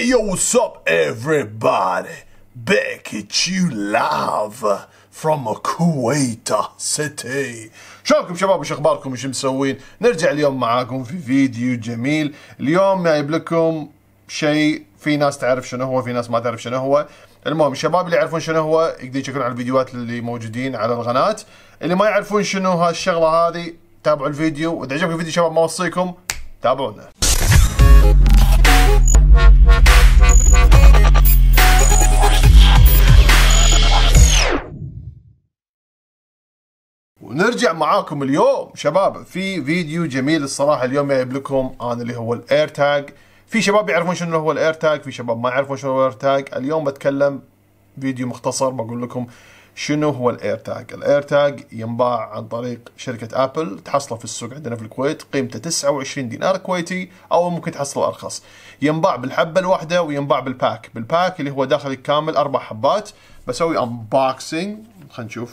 Hey, yo, what's up, everybody? Back at you live from Kuwait City. شلونكم شباب وش اخباركم وش مسوين؟ نرجع اليوم معاكم في فيديو جميل، اليوم جايب لكم شيء في ناس تعرف شنو هو، في ناس ما تعرف شنو هو، المهم الشباب اللي يعرفون شنو هو يقدروا يشكرون على الفيديوهات اللي موجودين على القناه، اللي ما يعرفون شنو هالشغله هذه تابعوا الفيديو، واذا عجبكم الفيديو شباب ما اوصيكم تابعونا. ونرجع معاكم اليوم شباب في فيديو جميل الصراحه اليوم جايب لكم انا اللي هو الاير تاج في شباب يعرفون شنو هو الاير تاج في شباب ما يعرفون شنو هو الاير تاج اليوم بتكلم فيديو مختصر بقول لكم شنو هو الاير تاج الاير تاج ينباع عن طريق شركه ابل تحصله في السوق عندنا في الكويت قيمته 29 دينار كويتي او ممكن تحصله ارخص ينباع بالحبه الواحده وينباع بالباك بالباك اللي هو داخل كامل اربع حبات بسوي انبوكسنج خلينا نشوف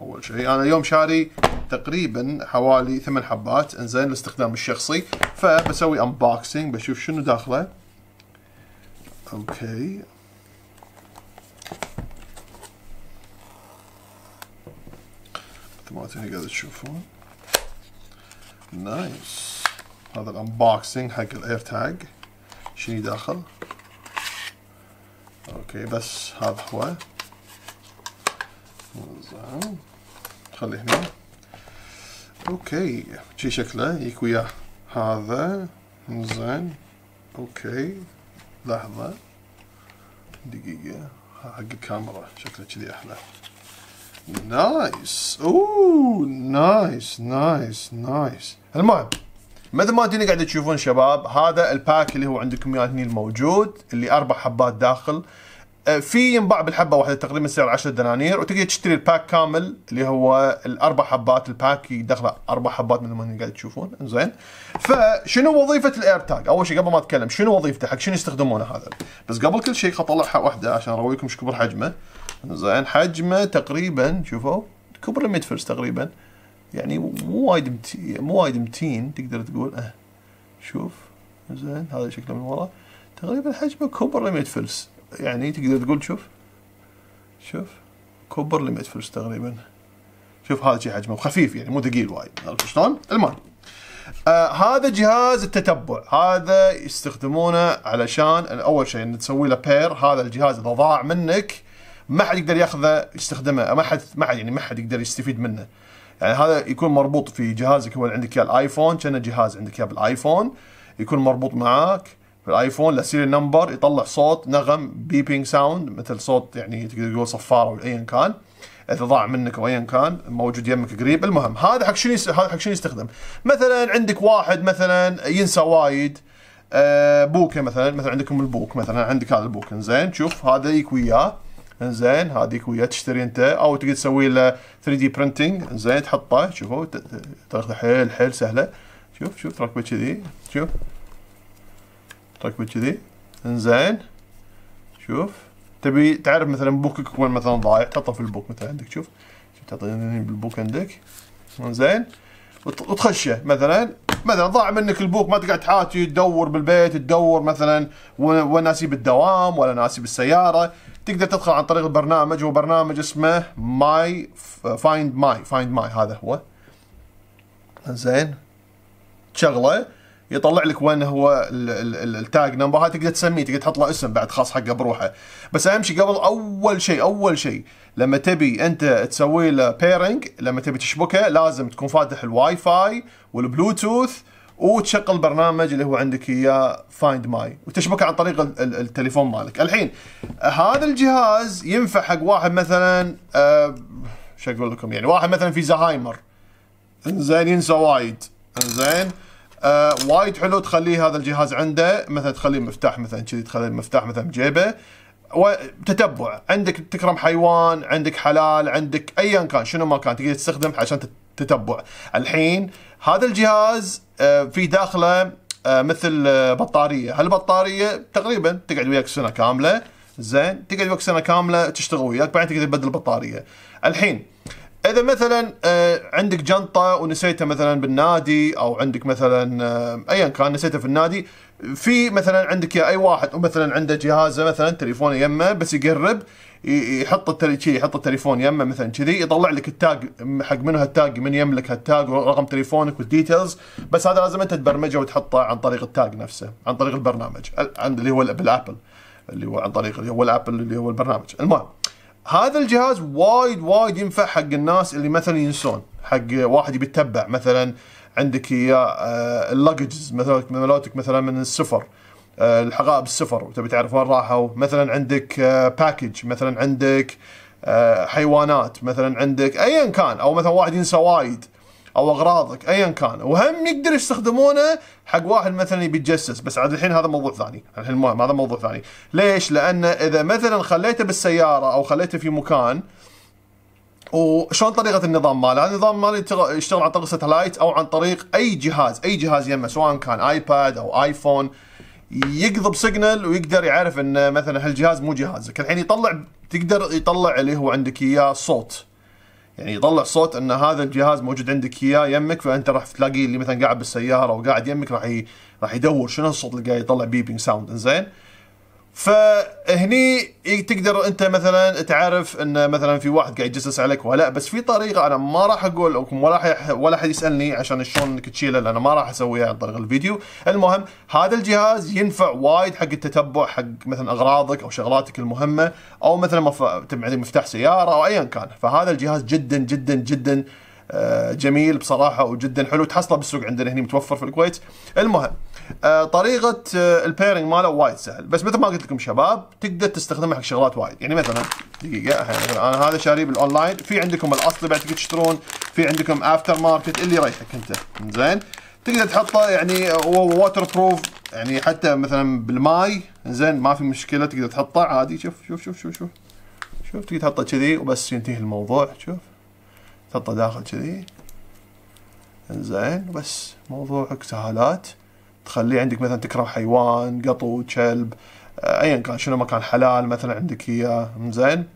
اول شيء انا اليوم شاري تقريبا حوالي ثمان حبات انزين للاستخدام الشخصي فبسوي انبوكسنج بشوف شنو داخله اوكي مثل ما قاعد تشوفون نايس هذا الانبوكسنج حق الاير تاج شنو داخل اوكي بس هذا هو خلي هنا اوكي شي شكله يك وياه هذا زين اوكي لحظة دقيقة حق الكاميرا شكله كذي احلى نايس اوه نايس نايس نايس المهم مثل ما انتم قاعد تشوفون شباب هذا الباك اللي هو عندكم اياه هني الموجود اللي اربع حبات داخل آه، في ينباع بالحبه واحده تقريبا سعر 10 دنانير وتقدر تشتري الباك كامل اللي هو الاربع حبات الباك يدخله اربع حبات مثل ما قاعد تشوفون زين فشنو وظيفه الاير تاج اول شيء قبل ما اتكلم شنو وظيفته حق شنو يستخدمونه هذا بس قبل كل شيء اطلعها واحده عشان ارويكم ايش كبر حجمه زين حجمه تقريبا شوفوا كبر الميدفرس تقريبا يعني مو وايد مو وايد متين تقدر تقول اه شوف زين هذا شكله من ورا تقريبا حجمه كبر الميدفرس يعني تقدر تقول شوف شوف كوبر ل فلوس فلس تقريبا شوف هذا شيء حجمه خفيف يعني مو ثقيل وايد عرفت شلون؟ المهم آه هذا جهاز التتبع هذا يستخدمونه علشان اول شيء ان تسوي له بير هذا الجهاز اذا ضاع منك ما حد يقدر ياخذه يستخدمه ما حد ما حد يعني ما حد يقدر يستفيد منه يعني هذا يكون مربوط في جهازك هو اللي عندك اياه الايفون كان جهاز عندك اياه بالايفون يكون مربوط معاك الايفون لسيريال نمبر يطلع صوت نغم بيبينج ساوند مثل صوت يعني تقدر تقول صفاره او ايا كان اذا ضاع منك او ايا كان موجود يمك قريب المهم هذا حق شنو هذا حق شنو يستخدم مثلا عندك واحد مثلا ينسى وايد أه بوكه مثلا مثلا عندكم البوك مثلا عندك هذا البوك زين شوف هذا يك وياه زين يك وياه تشتري انت او تقدر تسوي له 3 دي برنتنج زين تحطه شوفوا تاخذه حيل حيل سهله شوف شوف تركبه كذي شوف ركبه طيب، كذي انزين شوف تبي تعرف مثلا بوكك وين مثلا ضايع تحطه في البوك مثلا عندك شوف شوف تعطيه بالبوك عندك انزين وتخشه مثلا مثلا ضاع منك البوك ما تقعد تحاتي تدور بالبيت تدور مثلا وين ناسي بالدوام ولا ناسي بالسياره تقدر تدخل عن طريق البرنامج هو برنامج اسمه ماي فايند ماي فايند ماي هذا هو انزين تشغله يطلع لك وين هو التاج نمبر هاي تقدر تسميه تقدر تحط له اسم بعد خاص حقه بروحه بس اهم شيء قبل اول شيء اول شيء لما تبي انت تسوي له بيرنج لما تبي تشبكه لازم تكون فاتح الواي فاي والبلوتوث وتشغل البرنامج اللي هو عندك اياه فايند ماي وتشبكه عن طريق التليفون مالك الحين هذا الجهاز ينفع حق واحد مثلا آه، شو اقول لكم يعني واحد مثلا في زهايمر زين ينسى وايد زين آه، وايد حلو تخلي هذا الجهاز عنده مثلا تخليه مفتاح مثلا كذي تخلي المفتاح مثلا بجيبه وتتبع عندك تكرم حيوان عندك حلال عندك ايا كان شنو ما كان تقدر تستخدم عشان تتبع الحين هذا الجهاز آه، في داخله آه، مثل بطاريه هالبطاريه تقريبا تقعد وياك سنه كامله زين تقعد وياك سنه كامله تشتغل وياك بعدين تقدر تبدل البطاريه الحين اذا مثلا آه، عندك جنطه ونسيتها مثلا بالنادي او عندك مثلا آه، ايا كان نسيتها في النادي في مثلا عندك يا اي واحد ومثلا عنده جهازه مثلا تليفونه يمه بس يقرب يحط التلي يحط التليفون يمه مثلا كذي يطلع لك التاج حق منو هالتاج من يملك هالتاج ورقم تليفونك والديتيلز بس هذا لازم انت تبرمجه وتحطه عن طريق التاج نفسه عن طريق البرنامج اللي هو بالابل اللي هو عن طريق اللي هو الابل اللي هو البرنامج المهم هذا الجهاز وايد وايد ينفع حق الناس اللي مثلا ينسون حق واحد يبي يتبع مثلا عندك يا آه، اللججز مثلا ملوتك مثلا من السفر آه، الحقائب السفر وتبي تعرف وين راحوا مثلا عندك باكج آه، مثلا عندك حيوانات مثلا عندك ايا كان او مثلا واحد ينسى وايد او اغراضك ايا كان وهم يقدر يستخدمونه حق واحد مثلا يبي يتجسس بس عاد الحين هذا موضوع ثاني الحين هذا موضوع ثاني ليش لان اذا مثلا خليته بالسياره او خليته في مكان وشلون طريقه النظام ماله؟ النظام ماله يشتغل عن طريق ستلايت او عن طريق اي جهاز، اي جهاز يمه سواء كان ايباد او ايفون يقضب سيجنال ويقدر يعرف ان مثلا هالجهاز مو جهازك، الحين يطلع تقدر يطلع اللي هو عندك اياه صوت يعني يطلع صوت ان هذا الجهاز موجود عندك اياه يمك فانت راح تلاقي اللي مثلا قاعد بالسياره وقاعد يمك راح راح يدور شنو الصوت اللي قاعد يطلع بيبنج ساوند زين فهني تقدر انت مثلا تعرف ان مثلا في واحد قاعد يجسس عليك ولا بس في طريقه انا ما راح اقول لكم ولا راح ولا حد يسالني عشان شلون انك تشيله لان ما راح اسويها عن طريق الفيديو، المهم هذا الجهاز ينفع وايد حق التتبع حق مثلا اغراضك او شغلاتك المهمه او مثلا مفتاح سياره او ايا كان، فهذا الجهاز جدا جدا جدا آه، جميل بصراحه وجدا حلو تحصله بالسوق عندنا هنا متوفر في الكويت، المهم آه، طريقه آه، البيرنج ماله وايد سهل بس مثل ما قلت لكم شباب تقدر تستخدمها حق شغلات وايد يعني مثلا دقيقه انا هذا شاريه بالاونلاين في عندكم الاصلي بعد تقدر تشترون في عندكم افتر ماركت اللي يريحك انت زين تقدر تحطه يعني ووتر بروف يعني حتى مثلا بالماي زين ما في مشكله تقدر تحطه عادي شوف شوف شوف شوف شوف شوف تقدر تحطه كذي وبس ينتهي الموضوع شوف تحطه داخل كذي زين بس موضوعك سهالات تخليه عندك مثلا تكره حيوان قطو كلب آه، ايا كان شنو ما كان حلال مثلا عندك اياه زين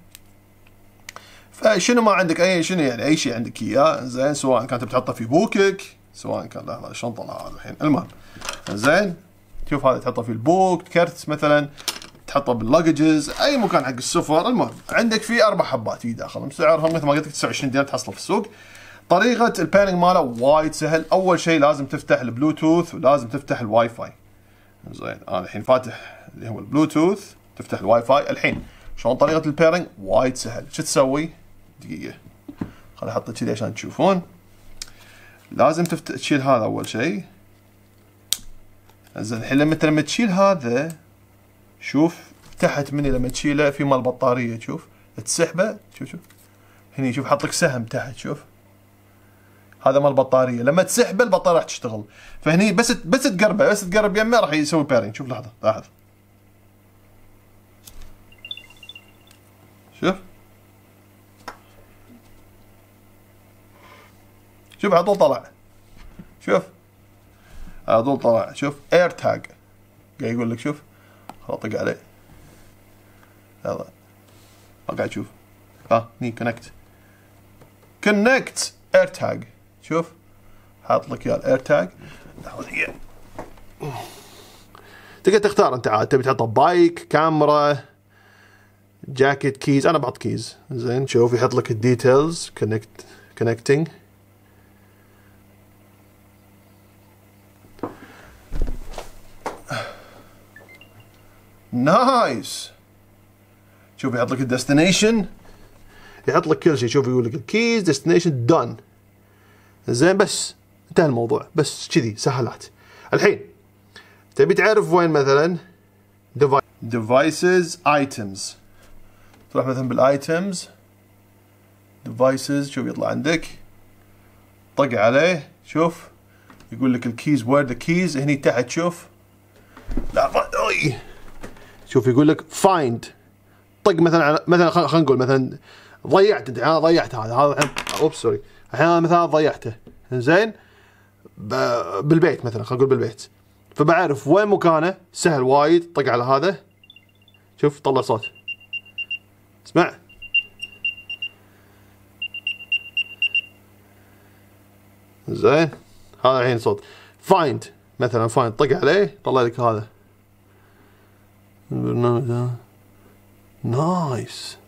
فشنو ما عندك اي شنو يعني اي شيء عندك اياه زين سواء كانت بتحطه في بوكك سواء كان لحظه الشنطه لا هذا الحين المهم زين تشوف هذا تحطه في البوك كرتس مثلا تحطه باللججز اي مكان حق السفر المهم عندك في اربع حبات في داخل سعرهم مثل ما قلت لك 29 دينار تحصله في السوق طريقه البيرنج ماله وايد سهل اول شيء لازم تفتح البلوتوث ولازم تفتح الواي فاي زين انا الحين فاتح اللي هو البلوتوث تفتح الواي فاي الحين شلون طريقه البيرنج وايد سهل شو تسوي دقيقه خليني احطه كذي عشان تشوفون لازم تفت... تشيل هذا اول شيء زين الحين لما لما تشيل هذا شوف تحت مني لما تشيله في مال بطاريه شوف تسحبه شوف شوف هني شوف حط لك سهم تحت شوف هذا مال البطاريه لما تسحبه البطاريه راح تشتغل فهني بس بس تقربه بس تقرب يمه راح يسوي بيرنج شوف لحظه لاحظ شوف شوف على طول طلع شوف على طول طلع شوف اير تاج قاعد يقول لك شوف اطق عليه يلا قاعد شوف ها ني كونكت كونكت اير تاج شوف حاط لك اياه الاير تاج تقدر تختار انت عاد تبي تحط بايك كاميرا جاكيت كيز انا بعط كيز زين شوف يحط لك الديتيلز كونكت كونكتنج نايس شوف يحط لك الديستنيشن يحط لك كل شيء شوف يقول لك الكيز ديستنيشن دون زين بس انتهى الموضوع بس كذي سهلات الحين تبي تعرف وين مثلا devices items تروح مثلا بالايتمز devices شوف يطلع عندك طق عليه شوف يقول لك الكيز وير ذا كيز هني تحت شوف لا اوي شوف يقول لك فايند طق مثلا على مثلا خلينا نقول مثلا ضيعت ضيعت هذا هذا اوبس سوري احيانا مثلا ضيعته زين بالبيت مثلا خلينا نقول بالبيت فبعرف وين مكانه سهل وايد طق على هذا شوف طلع صوت اسمع زين هذا الحين صوت فايند مثلا فايند طق عليه طلع لك هذا البرنامج نايس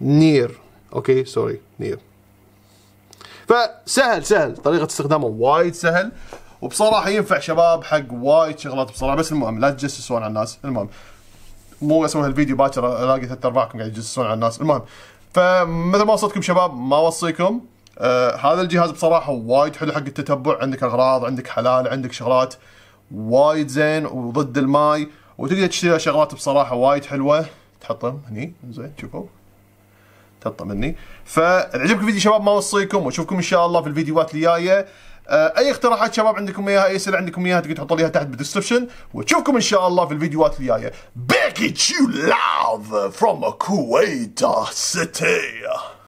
نير اوكي سوري نير فسهل سهل طريقه استخدامه وايد سهل وبصراحه ينفع شباب حق وايد شغلات بصراحه بس المهم لا تجسسون على الناس المهم مو اسوي هالفيديو باكر الاقي ثلاث ارباعكم قاعد يتجسسون على الناس المهم فمثل ما وصيتكم شباب ما اوصيكم آه هذا الجهاز بصراحه وايد حلو حق التتبع عندك اغراض عندك حلال عندك شغلات وايد زين وضد الماي وتقدر تشتري شغلات بصراحه وايد حلوه تحطهم هني زين شوفوا تطلع مني فعجبكم الفيديو شباب ما اوصيكم واشوفكم ان شاء الله في الفيديوهات الجايه آه، اي اقتراحات شباب عندكم اياها اي اسئله عندكم اياها تقدر تحطوا ليها تحت بالدسكربشن وتشوفكم ان شاء الله في الفيديوهات الجايه يو لاف فروم كويت سيتي